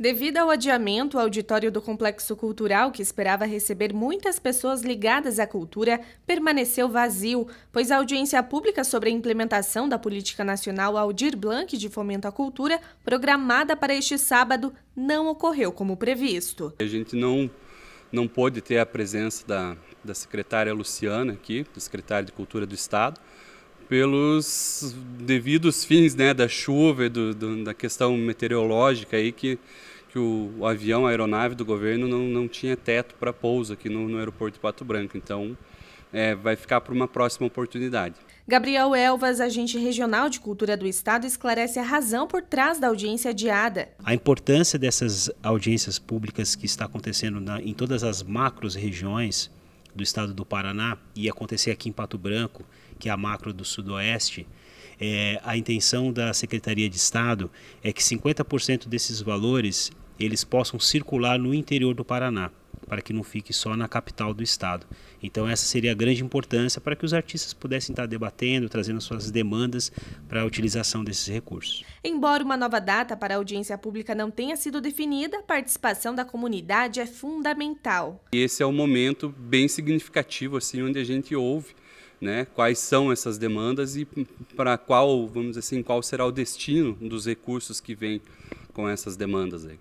Devido ao adiamento, o auditório do Complexo Cultural, que esperava receber muitas pessoas ligadas à cultura, permaneceu vazio, pois a audiência pública sobre a implementação da Política Nacional Aldir Blanc de Fomento à Cultura, programada para este sábado, não ocorreu como previsto. A gente não, não pôde ter a presença da, da secretária Luciana aqui, da secretário de Cultura do Estado, pelos devidos fins né, da chuva e do, do, da questão meteorológica aí que, que o avião, a aeronave do governo não, não tinha teto para pouso aqui no, no aeroporto de Pato Branco. Então, é, vai ficar para uma próxima oportunidade. Gabriel Elvas, agente regional de cultura do Estado, esclarece a razão por trás da audiência adiada. A importância dessas audiências públicas que está acontecendo na, em todas as macros regiões do estado do Paraná e acontecer aqui em Pato Branco, que é a macro do Sudoeste, é, a intenção da Secretaria de Estado é que 50% desses valores eles possam circular no interior do Paraná para que não fique só na capital do estado. Então essa seria a grande importância para que os artistas pudessem estar debatendo, trazendo suas demandas para a utilização desses recursos. Embora uma nova data para a audiência pública não tenha sido definida, a participação da comunidade é fundamental. Esse é um momento bem significativo assim onde a gente ouve né, quais são essas demandas e para qual, vamos assim, qual será o destino dos recursos que vêm com essas demandas aí.